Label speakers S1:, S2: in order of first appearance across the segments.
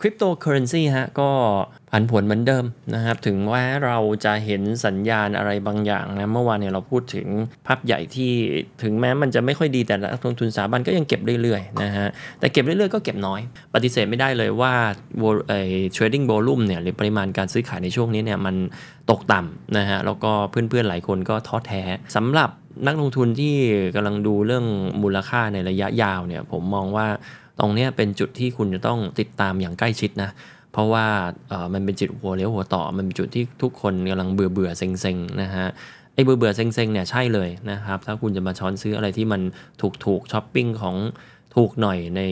S1: คริปโตเคอเรนซีฮะก็ผันผวนเหมือนเดิมนะครับ ถึงว่าเราจะเห็นสัญญาณอะไรบางอย่างนะเมื่อวานเนี่ยเราพูดถึงภาพใหญ่ที่ถึงแม้มันจะไม่ค่อยดีแต่นักลงทุนสถาบันก็ยังเก็บเรื่อยๆนะฮะแต่เก็บเรื่อยๆก็เก็บน้อย ปฏิเสธไม่ได้เลยว่าไอ้เทรดดิ้งโวลูมเนี่ยหรือปริมาณการซื้อขายในช่วงนี้เนี่ยมันตกต่ำนะฮะแล้วก็เพื่อนๆหลายคนก็ท้อแท้สำหรับนักลงทุนที่กำลังดูเรื่องมูลค่าในระยะยาวเนี่ยผมมองว่าตรงนี้เป็นจุดที่คุณจะต้องติดตามอย่างใกล้ชิดนะ เพราะว่ามันเป็นจุดหัวเลี้ยวหัวต่อ มันเป็นจุดที่ทุกคนกำลังเบื่อเบื่อเซ็งเงนะฮะไอ้เบื่อเบื่อเซ็งเซงเนี่ยใช่เลยนะครับ ถ้าคุณจะมาช้อนซื้ออะไรที่มันถูกๆช้อปปิ้งของถูกหน่อยใน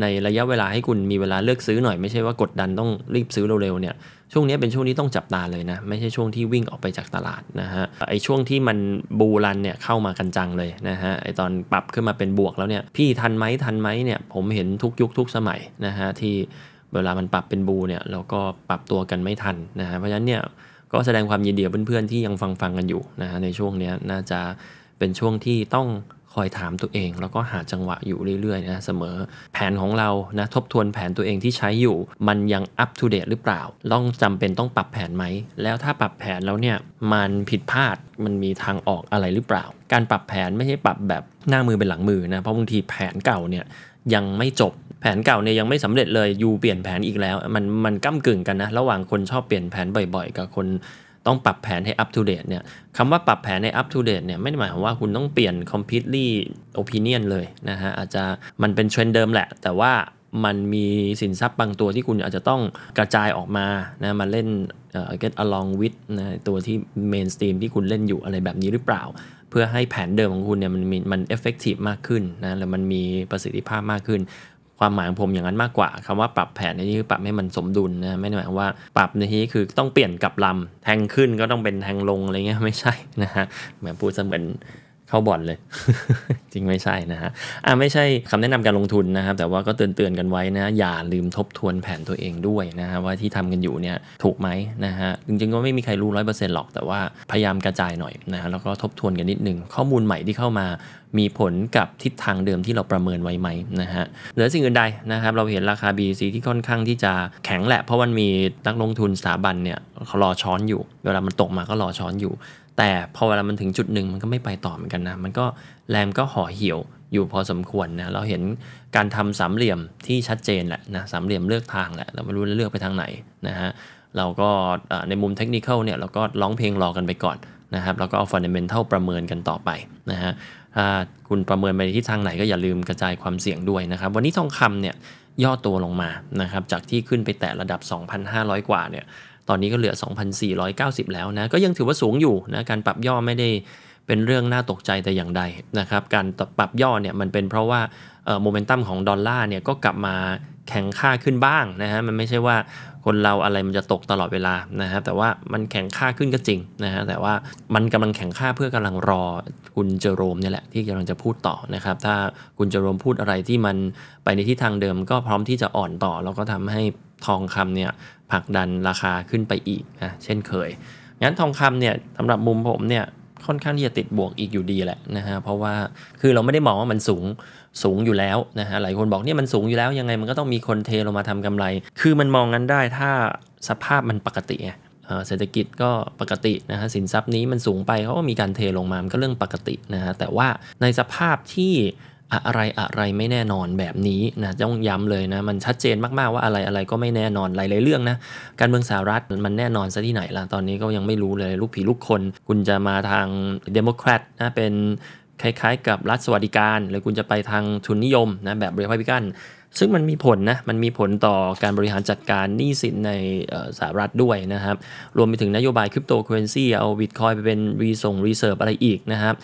S1: ในระยะเวลาให้คุณมีเวลาเลือกซื้อหน่อย ไม่ใช่ว่ากดดันต้องรีบซื้อเร็วๆเนี่ยช่วงนี้เป็นช่วงที่ต้องจับตาเลยนะไม่ใช่ช่วงที่วิ่งออกไปจากตลาดนะฮะไอช่วงที่มันบูรันเนี่ยเข้ามากันจังเลยนะฮะไอตอนปรับขึ้นมาเป็นบวกแล้วเนี่ยพี่ทันไหมทันไหมเนี่ยผมเห็นทุกยุคทุกสมัยนะฮะที่เวลามันปรับเป็นบูเนี่ยเราก็ปรับตัวกันไม่ทันนะฮะเพราะฉะนั้นเนี่ยก็แสดงความยินดีเพื่อนๆที่ยังฟังฟังกันอยู่นะฮะในช่วงนี้น่าจะเป็นช่วงที่ต้องคอยถามตัวเองแล้วก็หาจังหวะอยู่เรื่อยๆนะเสมอแผนของเรานะทบทวนแผนตัวเองที่ใช้อยู่มันยังอัปทูเดตหรือเปล่าต้องจำเป็นต้องปรับแผนไหมแล้วถ้าปรับแผนแล้วเนี่ยมันผิดพลาดมันมีทางออกอะไรหรือเปล่า การปรับแผนไม่ใช่ปรับแบบ หน้ามือเป็นหลังมือนะเพราะบางทีแผนเก่าเนี่ยยังไม่จบแผนเก่าเนี่ยยังไม่สำเร็จเลยยูเปลี่ยนแผนอีกแล้ว มันมันก้ากึ่งกันนะระหว่างคนชอบเปลี่ยนแผนบ่อยๆกับคนต้องปรับแผนให้อัปทูเดตเนี่ยคำว่าปรับแผนให้อัปทูเดตเนี่ยไม่ได้หมายความว่าคุณต้องเปลี่ยน completely opinion เลยนะฮะอาจจะมันเป็นเทรนเดิมแหละ แต่ว่ามันมีสินทรัพย์บางตัวที่คุณอาจจะต้องกระจายออกมานะมาเล่น get along with นะตัวที่ mainstream ที่คุณเล่นอยู่อะไรแบบนี้หรือเปล่า เพื่อให้แผนเดิมของคุณเนี่ยมันมันเอฟเฟกตีฟมากขึ้นนะแล้วมันมีประสิทธิภาพมากขึ้นความหมายของผมอย่างนั้นมากกว่าคำว่าปรับแผนในนี้คือปรับให้มันสมดุลนะไม่ได้หมายความว่าปรับในที่คือต้องเปลี่ยนกับลำแทงขึ้นก็ต้องเป็นแทงลงอะไรเงี้ยไม่ใช่นะฮะเหมือนพูดเสมือนเข้าบ่อนเลยจริงไม่ใช่นะฮะอ่าไม่ใช่คำแนะนำการลงทุนนะครับ แต่ว่าก็เตือนเตือนกันไว้นะอย่าลืมทบทวนแผนตัวเองด้วยนะฮะว่าที่ทำกันอยู่เนี่ยถูกไหมนะฮะจริงๆก็ไม่มีใครรู้ร้อยเปอร์เซ็นต์หรอกแต่ว่าพยายามกระจายหน่อยนะฮะแล้วก็ทบทวนกันนิดนึงข้อมูลใหม่ที่เข้ามามีผลกับทิศทางเดิมที่เราประเมินไว้ไหมนะฮะเหลือสิ่งอื่นใดนะครับเราเห็นราคา BC ที่ค่อนข้างที่จะแข็งแหละเพราะมันมีนักลงทุนสถาบันเนี่ยรอช้อนอยู่เวลามันตกมาก็รอช้อนอยู่แต่พอเวลามันถึงจุดหนึ่งมันก็ไม่ไปต่อเหมือนกันนะมันก็แรมก็ห่อเหี่ยว อยู่พอสมควรนะเราเห็นการทำสามเหลี่ยมที่ชัดเจนแหละนะสามเหลี่ยมเลือกทางแหละเราไม่รู้เลือกไปทางไหนนะฮะเราก็ในมุมเทคนิคเนี่ยเราก็ร้องเพลงรอกันไปก่อนนะครับแล้วก็เอาฟันเดเมนทัลประเมินกันต่อไปนะฮะถ้าคุณประเมินไปที่ทางไหนก็อย่าลืมกระจายความเสี่ยงด้วยนะครับวันนี้ทองคำเนี่ยย่อตัวลงมานะครับจากที่ขึ้นไปแตะระดับ 2,500 กว่าเนี่ยตอนนี้ก็เหลือ 2,490 แล้วนะ ก็ยังถือว่าสูงอยู่นะ การปรับย่อไม่ได้เป็นเรื่องน่าตกใจแต่อย่างใดนะครับ การปรับย่อเนี่ยมันเป็นเพราะว่าโมเมนตัมของดอลลาร์เนี่ยก็กลับมาแข็งค่าขึ้นบ้างนะฮะ มันไม่ใช่ว่าคนเราอะไรมันจะตกตลอดเวลานะฮะแต่ว่ามันแข็งค่าขึ้นก็จริงนะฮะ แต่ว่ามันกำลังแข็งค่าเพื่อกำลังรอคุณเจอโรมเนี่ยแหละที่กำลังจะพูดต่อนะครับ ถ้าคุณเจอโรมพูดอะไรที่มันไปในทิศทางเดิม ก็พร้อมที่จะอ่อนต่อแล้วก็ทำให้ทองคำเนี่ยผลักดันราคาขึ้นไปอีกนะเช่นเคย งั้นทองคำเนี่ยสำหรับมุมผมเนี่ยค่อนข้างที่จะติดบวกอีกอยู่ดีแหละนะฮะเพราะว่าคือเราไม่ได้มองว่ามันสูงสูงอยู่แล้วนะฮะหลายคนบอกเนี่ยมันสูงอยู่แล้วยังไงมันก็ต้องมีคนเทลงมาทำกำไร คือมันมองกันได้ถ้าสภาพมันปกติเศรษฐกิจก็ปกตินะฮะสินทรัพย์นี้มันสูงไปเขาก็มีการเทลงมา มันก็เรื่องปกตินะฮะแต่ว่าในสภาพที่อะไรอะไรไม่แน่นอนแบบนี้นะต้องย้ำเลยนะ มันชัดเจนมากๆว่าอะไรอะไรก็ไม่แน่นอนหลาย ๆเรื่องนะการเมืองสหรัฐมันแน่นอนซะที่ไหนล่ะตอนนี้ก็ยังไม่รู้เลยลูกผีลูกคน คุณจะมาทางเดโมแครตนะ เป็นคล้าย ๆ กับรัฐสวัสดิการหรือคุณจะไปทางทุนนิยมนะแบบเรียกว่าพิกัน ซึ่งมันมีผลนะมันมีผลต่อการบริหารจัดการหนี้สินในสหรัฐด้วยนะครับ รวมไปถึงนโยบายคริปโตเคอเรนซีเอาบิตคอยไปเป็นรีส่งรีเซิร์ฟอะไรอีกนะครับ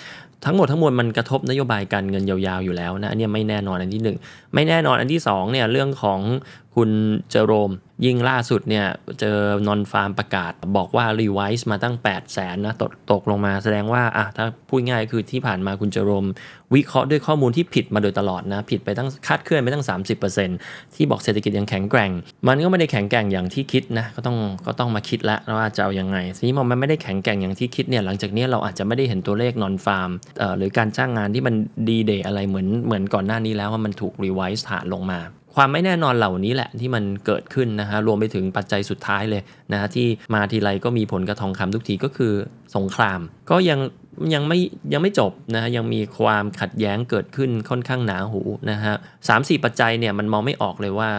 S1: ทั้งหมดทั้งมวลมันกระทบนโยบายการเงินยาวๆอยู่แล้วนะ อันนี้ไม่แน่นอนอันที่ 1 ไม่แน่นอนอันที่ 2เนี่ยเรื่องของคุณเจอโรมยิ่งล่าสุดเนี่ยเจอนอนฟาร์มประกาศ บอกว่ารีไวซ์มาตั้ง8 0 0แสนนะตกตกลงมาแสดงว่าอ่ะถ้าพูดง่ายคือที่ผ่านมาคุณเจอโรม วิเคราะห์ด้วยข้อมูลที่ผิดมาโดยตลอดนะผิดไปตั้งคาดเคลื่อนไปตั้ง 30%ที่บอกเศรษฐกิจยังแข็งแกร่ง มันก็ไม่ได้แข็งแกร่งอย่างที่คิดนะก็ต้องก็ต้องมาคิดละว่าจะเอาอยัางไงทีนี้มันไม่ได้แข็งแกร่งอย่างที่คิดเนี่ยหลังจากนี้เราอาจจะไม่ได้เห็นตัวเลขนอนฟาร์มหรือการจ้างงานที่มันดีเดย์อะไรเหมือนเหมือนก่อนหน้านี้แล้วว่ามันถูกรีไวซ์ฐานลงมาความไม่แน่นอนเหล่านี้แหละที่มันเกิดขึ้นนะฮะรวมไปถึงปัจจัยสุดท้ายเลยนะฮะที่มาทีไรก็มีผลกระทองคำทุกทีก็คือสงคราม ก็ยังยังไม่ยังไม่จบนะฮะยังมีความขัดแย้งเกิดขึ้นค่อนข้างหนาหูนะฮะสามสี่ปัจจัยเนี่ยมันมองไม่ออกเลยว่า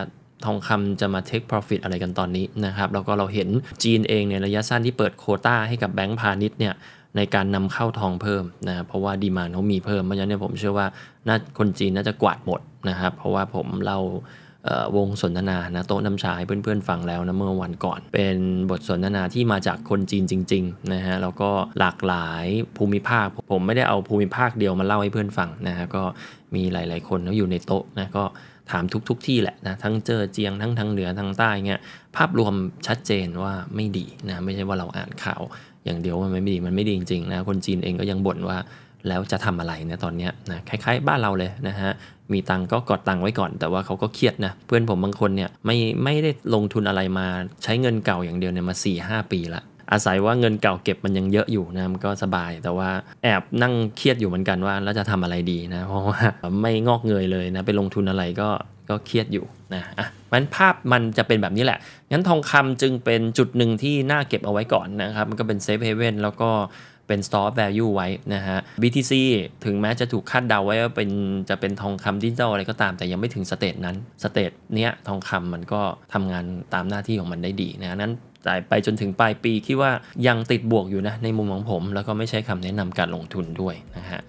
S1: ทองคำจะมาเทค profit อะไรกันตอนนี้นะครับแล้วก็เราเห็นจีนเองในระยะสั้นที่เปิดโคต้าให้กับแบงก์พาณิชย์เนี่ยในการนำเข้าทองเพิ่มนะเพราะว่าดีมานเขามีเพิ่มเพราะฉะนั้นผมเชื่อว่า น่าคนจีนน่าจะกวาดหมดนะครับเพราะว่าผมเล่าวงสนทนานะโต๊ะน้ำชาให้เพื่อน ๆ ฟังแล้วนะเมื่อวันก่อน เป็นบทสนทนาที่มาจากคนจีนจริงๆนะฮะแล้วก็หลากหลายภูมิภาค ผมไม่ได้เอาภูมิภาคเดียวมาเล่าให้เพื่อนฟังนะฮะก็มีหลาย ๆ คนเขาอยู่ในโต๊ะนะก็ถามทุกๆทที่แหละนะทั้งเจอเจียงทั้งทางเหนือทางใต้เงี้ยภาพรวมชัดเจนว่าไม่ดีนะไม่ใช่ว่าเราอ่านข่าวอย่างเดียวมันไม่ดีมันไม่ดีจริงๆนะคนจีนเองก็ยังบ่นว่าแล้วจะทำอะไรนะตอนนี้นะคล้าย ๆ บ้านเราเลยนะฮะมีตังก็กดตังไว้ก่อน แต่ว่าเขาก็เครียดนะเพื่อนผมบางคนเนี่ยไม่ไม่ได้ลงทุนอะไรมาใช้เงินเก่าอย่างเดียวเนี่ยมา4-5ปีละอาศัยว่าเงินเก่าเก็บมันยังเยอะอยู่นะมันก็สบายแต่ว่าแอบนั่งเครียดอยู่เหมือนกันว่าแล้วจะทำอะไรดีนะเพราะว่าไม่งอกเงย เลยนะไปลงทุนอะไรก็ก็เครียดอยู่นะอ่ะมันภาพมันจะเป็นแบบนี้แหละงั้นทองคำจึงเป็นจุดหนึ่งที่น่าเก็บเอาไว้ก่อนนะครับมันก็เป็นเซฟเฮเว่นแล้วก็เป็น store value ไว้นะฮะ BTC ถึงแม้จะถูกคาดเดาไว้ว่าเป็นจะเป็นทองคำดิจิตอลอะไรก็ตามแต่ยังไม่ถึงสเตจนั้นสเตจเนี้ยทองคำมันก็ทำงานตามหน้าที่ของมันได้ดีนะนั้นต่ไปจนถึงปลายปีคิดว่ายังติดบวกอยู่นะในมุมของผม แล้วก็ไม่ใช่คำแนะนำการลงทุนด้วยนะฮะ